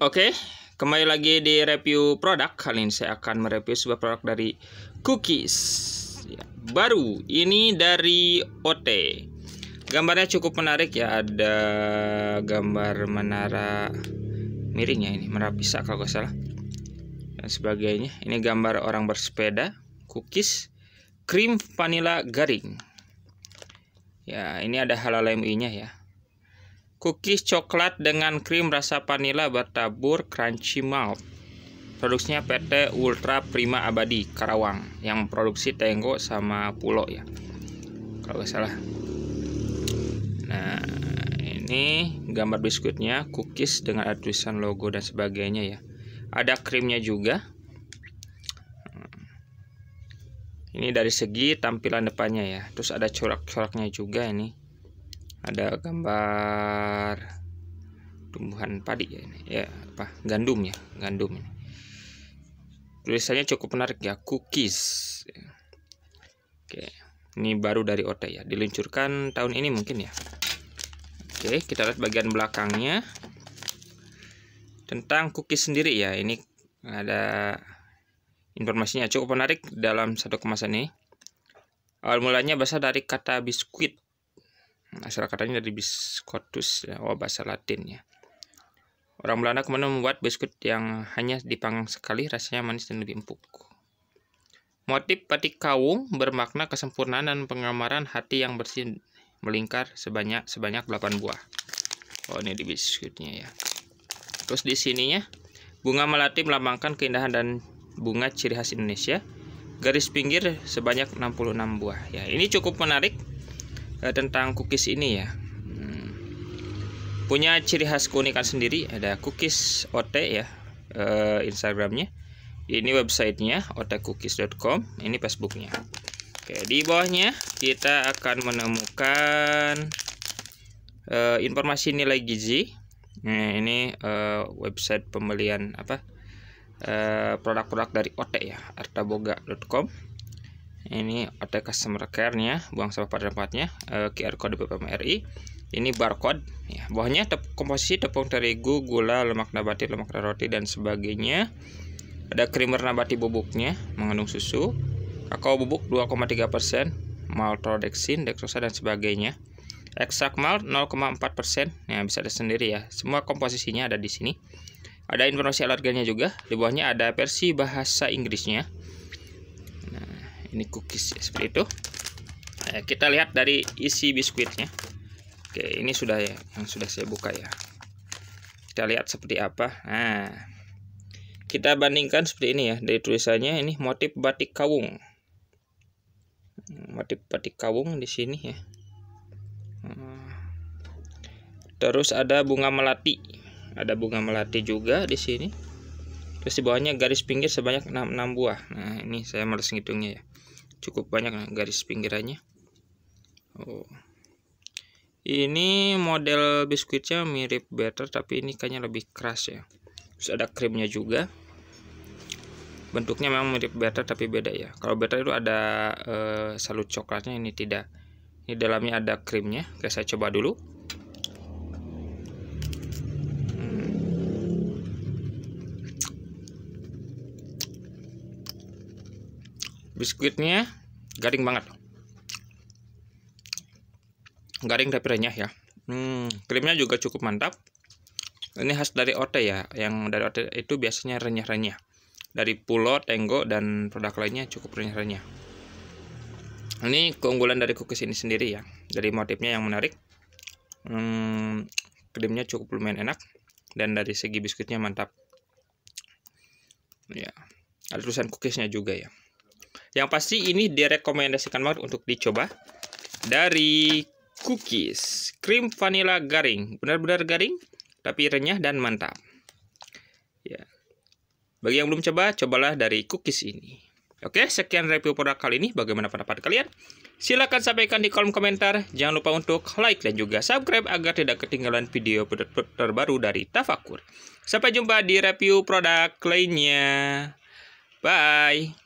Oke, okay, kembali lagi di review produk. Kali ini saya akan mereview sebuah produk dari Cookies. Ya, baru, ini dari OT. Gambarnya cukup menarik ya, ada gambar menara miring ya ini, menara pisah kalau nggak salah. Dan sebagainya. Ini gambar orang bersepeda, cookies, cream vanilla garing. Ya, ini ada halal mi nya ya Cookies coklat dengan krim rasa vanila bertabur crunchy malt. Produksinya PT Ultra Prima Abadi Karawang yang produksi Tenggo sama Pulau ya. Kalau nggak salah. Nah, ini gambar biskuitnya, cookies dengan tulisan logo dan sebagainya ya. Ada krimnya juga. Ini dari segi tampilan depannya ya. Terus ada corak-coraknya juga ini ada gambar tumbuhan padi ya ini ya apa gandum ya gandum ini tulisannya cukup menarik ya cookies oke ini baru dari OT ya diluncurkan tahun ini mungkin ya oke kita lihat bagian belakangnya tentang cookies sendiri ya ini ada informasinya cukup menarik dalam satu kemasan ini awal mulanya berasal dari kata biskuit asal katanya dari biscotus ya, oh bahasa Latin ya. Orang Belanda kemudian membuat biskuit yang hanya dipanggang sekali rasanya manis dan lebih empuk. Motif patik kawung bermakna kesempurnaan dan penggambaran hati yang bersih melingkar sebanyak sebanyak 8 buah. Oh ini di biskuitnya ya. Terus di sininya bunga melati melambangkan keindahan dan bunga ciri khas Indonesia. Garis pinggir sebanyak 66 buah. Ya, ini cukup menarik Eh, tentang cookies ini ya hmm. punya ciri khas keunikan sendiri ada cookies ot ya eh, instagramnya ini websitenya otakcookies.com ini facebooknya oke di bawahnya kita akan menemukan eh, informasi nilai gizi nah, ini eh, website pembelian apa eh, produk-produk dari ot ya artaboga.com ini ada customer care-nya, buang sampah pada tempatnya, eh, QR code BPM RI. Ini barcode, ya. Bawahnya tep komposisi tepung terigu, gula, lemak nabati, lemak roti dan sebagainya. Ada creamer nabati bubuknya, mengandung susu, kakao bubuk 2,3%, maltodextrin, dextrosa dan sebagainya. Exact malt 0,4%, ya bisa ada sendiri ya. Semua komposisinya ada di sini. Ada informasi alergennya juga. Di bawahnya ada versi bahasa Inggrisnya ini cookies ya, seperti itu nah, kita lihat dari isi biskuitnya oke ini sudah ya yang sudah saya buka ya kita lihat seperti apa nah kita bandingkan seperti ini ya dari tulisannya ini motif batik kawung hmm, motif batik kawung di sini ya hmm. terus ada bunga melati ada bunga melati juga di sini terus di bawahnya garis pinggir sebanyak 6, 6 buah nah ini saya males ngitungnya ya cukup banyak nah, garis pinggirannya oh ini model biskuitnya mirip better tapi ini kayaknya lebih keras ya terus ada krimnya juga bentuknya memang mirip better tapi beda ya kalau better itu ada e, salut coklatnya ini tidak ini dalamnya ada krimnya oke saya coba dulu biskuitnya garing banget garing tapi renyah ya hmm, krimnya juga cukup mantap ini khas dari Ote ya yang dari Ote itu biasanya renyah-renyah dari pulau Tenggo, dan produk lainnya cukup renyah-renyah ini keunggulan dari cookies ini sendiri ya dari motifnya yang menarik hmm, krimnya cukup lumayan enak dan dari segi biskuitnya mantap ya ada tulisan cookiesnya juga ya yang pasti ini direkomendasikan banget untuk dicoba dari cookies cream vanilla garing benar-benar garing tapi renyah dan mantap ya bagi yang belum coba cobalah dari cookies ini oke sekian review produk kali ini bagaimana pendapat kalian silahkan sampaikan di kolom komentar jangan lupa untuk like dan juga subscribe agar tidak ketinggalan video terbaru dari Tafakur sampai jumpa di review produk lainnya bye